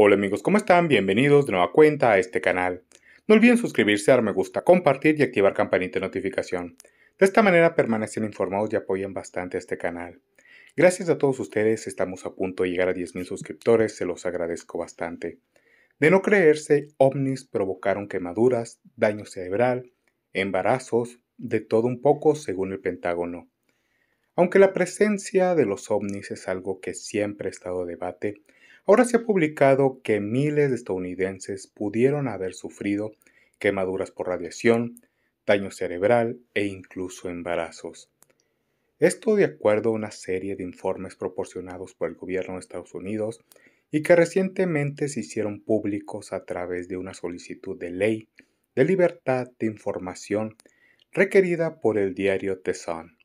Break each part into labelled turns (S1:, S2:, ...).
S1: Hola amigos, ¿cómo están? Bienvenidos de nueva cuenta a este canal. No olviden suscribirse, dar me gusta, compartir y activar campanita de notificación. De esta manera permanecen informados y apoyan bastante a este canal. Gracias a todos ustedes, estamos a punto de llegar a 10.000 suscriptores, se los agradezco bastante. De no creerse, ovnis provocaron quemaduras, daño cerebral, embarazos, de todo un poco según el Pentágono. Aunque la presencia de los ovnis es algo que siempre ha estado a debate, Ahora se ha publicado que miles de estadounidenses pudieron haber sufrido quemaduras por radiación, daño cerebral e incluso embarazos. Esto de acuerdo a una serie de informes proporcionados por el gobierno de Estados Unidos y que recientemente se hicieron públicos a través de una solicitud de ley de libertad de información requerida por el diario The Sun.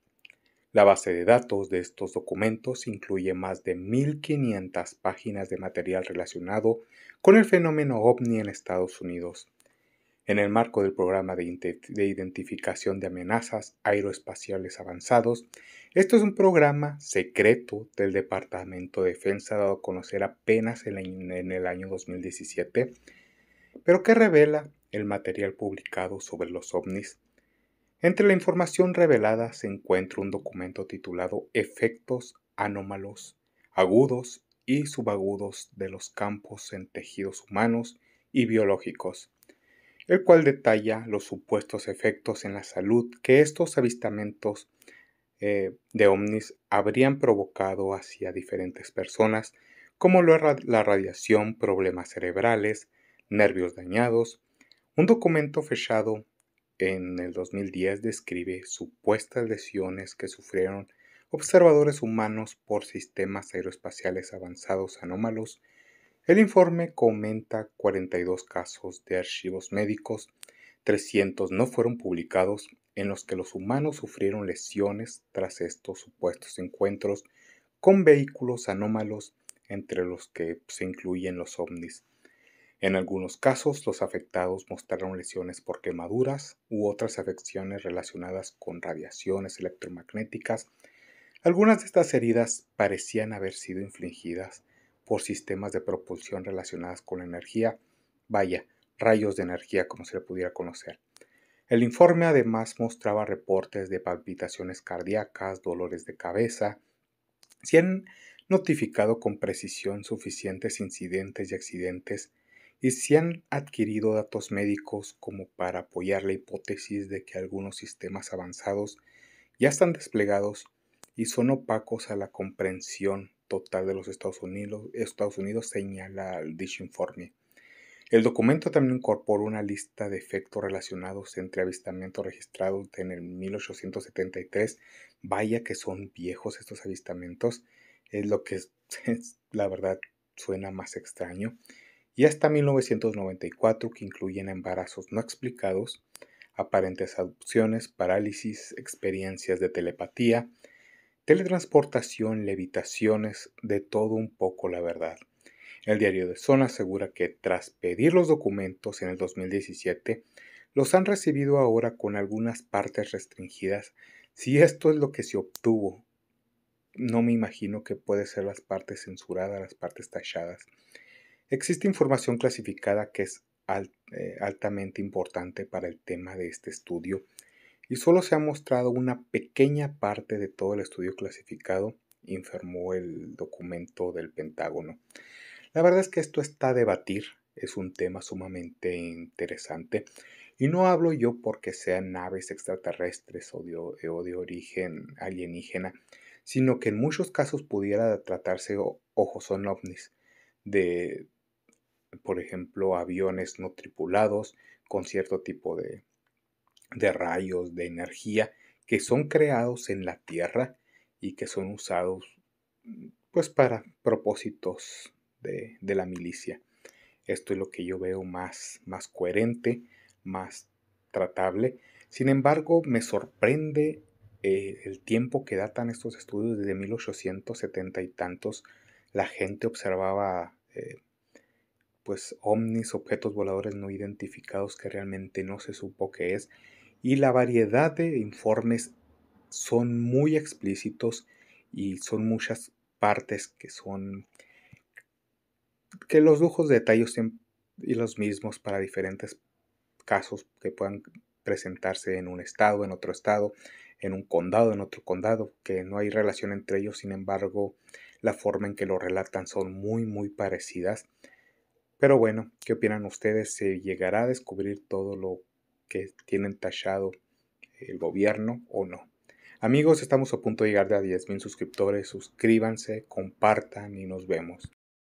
S1: La base de datos de estos documentos incluye más de 1.500 páginas de material relacionado con el fenómeno ovni en Estados Unidos. En el marco del programa de, identificación de amenazas aeroespaciales avanzados, esto es un programa secreto del Departamento de Defensa dado a conocer apenas en, en el año 2017, pero que revela el material publicado sobre los ovnis entre la información revelada se encuentra un documento titulado Efectos anómalos, agudos y subagudos de los campos en tejidos humanos y biológicos, el cual detalla los supuestos efectos en la salud que estos avistamientos eh, de ovnis habrían provocado hacia diferentes personas, como la radiación, problemas cerebrales, nervios dañados. Un documento fechado en el 2010 describe supuestas lesiones que sufrieron observadores humanos por sistemas aeroespaciales avanzados anómalos, el informe comenta 42 casos de archivos médicos, 300 no fueron publicados, en los que los humanos sufrieron lesiones tras estos supuestos encuentros con vehículos anómalos, entre los que se incluyen los ovnis. En algunos casos, los afectados mostraron lesiones por quemaduras u otras afecciones relacionadas con radiaciones electromagnéticas. Algunas de estas heridas parecían haber sido infligidas por sistemas de propulsión relacionadas con la energía, vaya, rayos de energía como se le pudiera conocer. El informe además mostraba reportes de palpitaciones cardíacas, dolores de cabeza. Se han notificado con precisión suficientes incidentes y accidentes y se han adquirido datos médicos como para apoyar la hipótesis de que algunos sistemas avanzados ya están desplegados y son opacos a la comprensión total de los Estados Unidos, Estados Unidos señala el dicho informe. El documento también incorpora una lista de efectos relacionados entre avistamientos registrados en el 1873. Vaya que son viejos estos avistamientos, es lo que la verdad suena más extraño y hasta 1994 que incluyen embarazos no explicados, aparentes adopciones, parálisis, experiencias de telepatía, teletransportación, levitaciones, de todo un poco la verdad. El diario de Zona asegura que tras pedir los documentos en el 2017, los han recibido ahora con algunas partes restringidas. Si esto es lo que se obtuvo, no me imagino que puede ser las partes censuradas, las partes tachadas. Existe información clasificada que es eh, altamente importante para el tema de este estudio y solo se ha mostrado una pequeña parte de todo el estudio clasificado, informó el documento del Pentágono. La verdad es que esto está a debatir, es un tema sumamente interesante y no hablo yo porque sean naves extraterrestres o de, origen alienígena, sino que en muchos casos pudiera tratarse, o, son ovnis, de, por ejemplo, aviones no tripulados con cierto tipo de, rayos, de energía, que son creados en la Tierra y que son usados pues para propósitos de, la milicia. Esto es lo que yo veo más, más coherente, más tratable. Sin embargo, me sorprende eh, el tiempo que datan estos estudios desde 1870 y tantos. La gente observaba eh, pues ovnis, objetos voladores no identificados que realmente no se supo qué es, y la variedad de informes son muy explícitos y son muchas partes que son que los lujos de detalles y los mismos para diferentes casos que puedan presentarse en un estado, en otro estado, en un condado, en otro condado, que no hay relación entre ellos, sin embargo, la forma en que lo relatan son muy, muy parecidas pero bueno, ¿qué opinan ustedes? ¿Se llegará a descubrir todo lo que tienen tallado el gobierno o no? Amigos, estamos a punto de llegar de a 10.000 suscriptores. Suscríbanse, compartan y nos vemos.